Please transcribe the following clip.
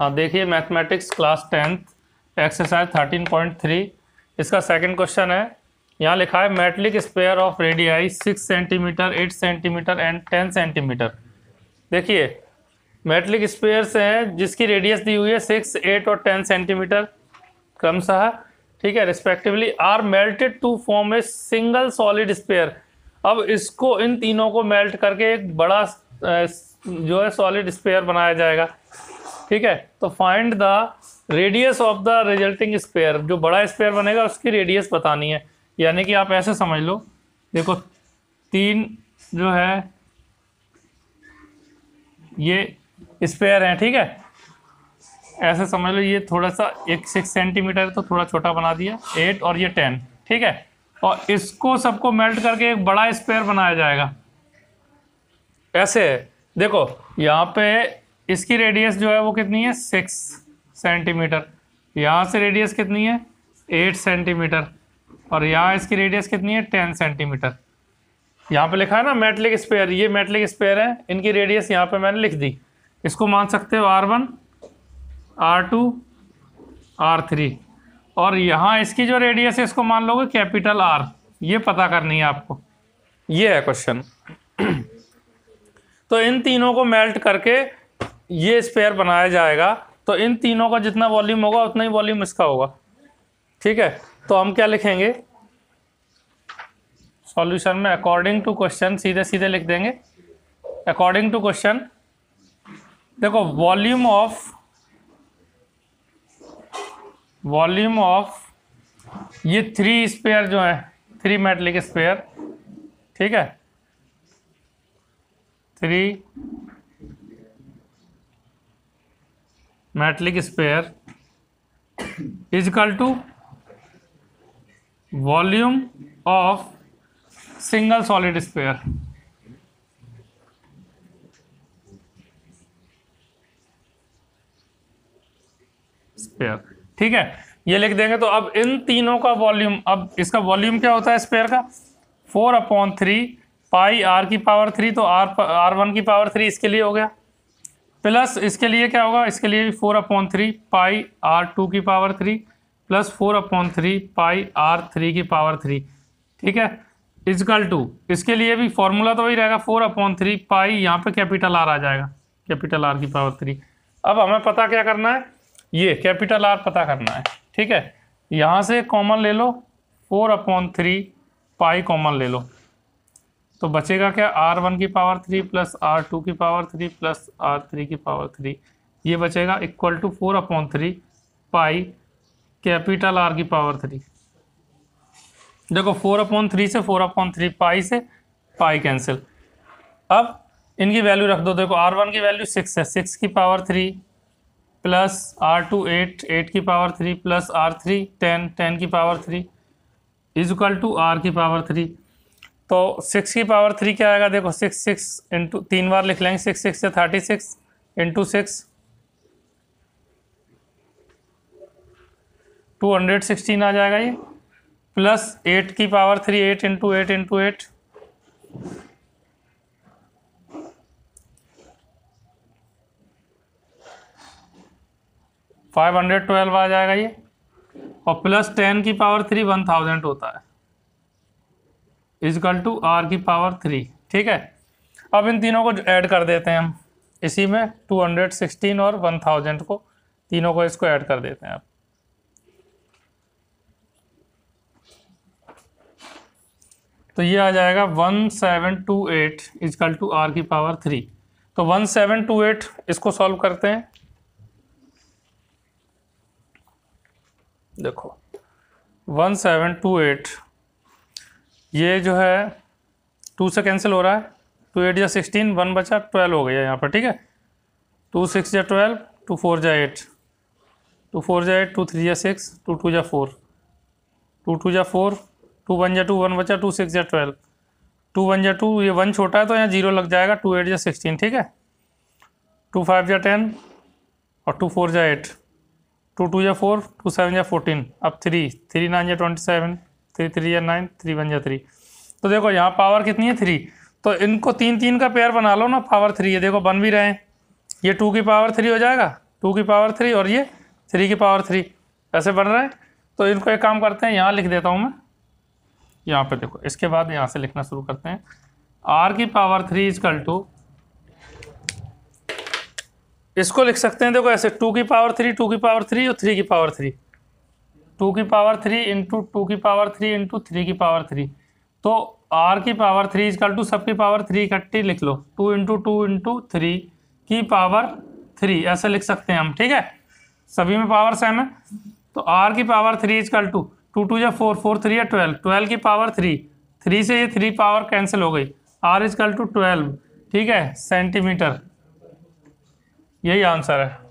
हाँ देखिए mathematics class tenth exercise thirteen point three इसका सेकंड क्वेश्चन है यहाँ लिखा है metallic sphere of radii six centimetre eight centimetre and ten centimetre देखिए मेटलिक स्पेयर से है जिसकी रेडियस दी हुई है सिक्स एट और टेन सेंटीमीटर क्रमशः ठीक है respectively are melted to form a single solid sphere अब इसको इन तीनों को मेल्ट करके एक बड़ा जो है सॉलिड स्पेयर बनाया जाएगा ठीक है तो find the radius of the resulting square जो बड़ा स्क्वेयर बनेगा उसकी रेडियस बतानी है यानी कि आप ऐसे समझ लो देखो तीन जो है ये स्पेयर है ठीक है ऐसे समझ लो ये थोड़ा सा एक सिक्स सेंटीमीटर तो थोड़ा छोटा बना दिया एट और ये टेन ठीक है और इसको सबको मेल्ट करके एक बड़ा स्पेयर बनाया जाएगा ऐसे देखो यहाँ पे इसकी रेडियस जो है वो कितनी है सिक्स सेंटीमीटर यहाँ से रेडियस कितनी है एट सेंटीमीटर और यहाँ इसकी रेडियस कितनी है टेन सेंटीमीटर यहाँ पे लिखा है ना मेटलिक स्पेयर ये मेटलिक स्पेयर है इनकी रेडियस यहाँ पे मैंने लिख दी इसको मान सकते हो R one R two R three और यहाँ इसकी जो रेडियस है इसको मान लोगे कैपिटल आर ये पता करनी है आपको ये है क्वेश्चन तो इन तीनों को मेल्ट करके ये स्पेयर बनाया जाएगा तो इन तीनों का जितना वॉल्यूम होगा उतना ही वॉल्यूम इसका होगा ठीक है तो हम क्या लिखेंगे सॉल्यूशन में अकॉर्डिंग टू क्वेश्चन सीधे सीधे लिख देंगे अकॉर्डिंग टू क्वेश्चन देखो वॉल्यूम ऑफ वॉल्यूम ऑफ ये थ्री स्पेयर जो है थ्री मेटलिक स्पेयर ठीक है three metallic sphere is equal to volume of single solid sphere sphere ठीक है ये लिख देंगे तो अब इन तीनों का वॉल्यूम अब इसका वॉल्यूम क्या होता है स्पेयर का four upon three pi R की पावर थ्री तो आर आर वन की पावर थ्री इसके लिए हो गया प्लस इसके लिए क्या होगा इसके लिए भी four upon three pi R two की power three plus four upon three pi R three की पावर थ्री ठीक है इजकल टू इसके लिए भी फॉर्मूला तो वही रहेगा फोर अपॉन थ्री पाई यहाँ पे कैपिटल आर आ जाएगा कैपिटल आर की पावर थ्री अब हमें पता क्या करना है ये कैपिटल आर पता करना है ठीक है यहाँ से कॉमन ले लो four upon three pi common ले लो तो बचेगा क्या आर वन की power three plus R two की power three plus R three की पावर थ्री ये बचेगा equal to four upon three pi capital R की पावर थ्री देखो फोर अपॉन थ्री से फोर अपॉन थ्री पाई से pi cancel अब इनकी वैल्यू रख दो देखो आर वन की वैल्यू सिक्स है सिक्स की power three plus R two eight eight की power three plus R three ten ten की power three is equal to R की पावर थ्री तो सिक्स की पावर थ्री क्या आएगा देखो सिक्स सिक्स इंटू तीन बार लिख लेंगे सिक्स सिक्स से thirty six into six two hundred sixteen आ जाएगा ये प्लस एट की power three eight into eight into eight five hundred twelve आ जाएगा ये और प्लस टेन की पावर थ्री वन थाउजेंड होता है इजकल टू आर की पावर थ्री ठीक है अब इन तीनों को ऐड कर देते हैं हम इसी में टू हंड्रेड सिक्सटीन और वन थाउजेंड को तीनों को इसको ऐड कर देते हैं आप तो ये आ जाएगा one seven two eight is equal to R की पावर थ्री तो वन सेवन टू एट इसको सॉल्व करते हैं देखो वन सेवन टू एट ये जो है टू से कैंसिल हो रहा है टू एट या सिक्सटीन वन बचा ट्वेल्व हो गया यहाँ पर ठीक है टू सिक्स या ट्वेल्व टू फोर या एट टू फोर या एट टू थ्री या सिक्स टू टू या फोर टू टू या फोर टू वन या टू वन बचा टू सिक्स या ट्वेल्व टू वन या टू ये वन छोटा है तो यहाँ जीरो लग जाएगा टू एट या सिक्सटीन ठीक है टू फाइव या टेन और टू फोर या एट टू टू या फोर टू सेवन या फोर्टीन अब थ्री थ्री नाइन या ट्वेंटी सेवन थ्री थ्री या नाइन थ्री वन या थ्री तो देखो यहाँ पावर कितनी है थ्री तो इनको तीन तीन का पेयर बना लो ना पावर थ्री ये देखो बन भी रहे हैं ये टू की पावर थ्री हो जाएगा टू की पावर थ्री और ये थ्री की पावर थ्री ऐसे बन रहे हैं तो इनको एक काम करते हैं यहाँ लिख देता हूँ मैं यहाँ पर देखो इसके बाद यहाँ से लिखना शुरू करते हैं आर की पावर थ्री इजकल टू इसको लिख सकते हैं देखो ऐसे टू की पावर थ्री टू की पावर थ्री और थ्री की पावर थ्री टू की पावर थ्री इंटू टू की पावर थ्री इंटू थ्री की पावर थ्री तो आर की पावर थ्री इजकल टू सब की पावर थ्री इकट्ठी लिख लो two into two into three की पावर थ्री ऐसे लिख सकते हैं हम ठीक है सभी में पावर सेम है तो आर की power three is equal to two two या फोर फोर थ्री या ट्वेल्व ट्वेल्व की पावर थ्री थ्री से ये थ्री पावर कैंसिल हो गई आर इजकल टू ट्वेल्व ठीक है सेंटीमीटर यही आंसर है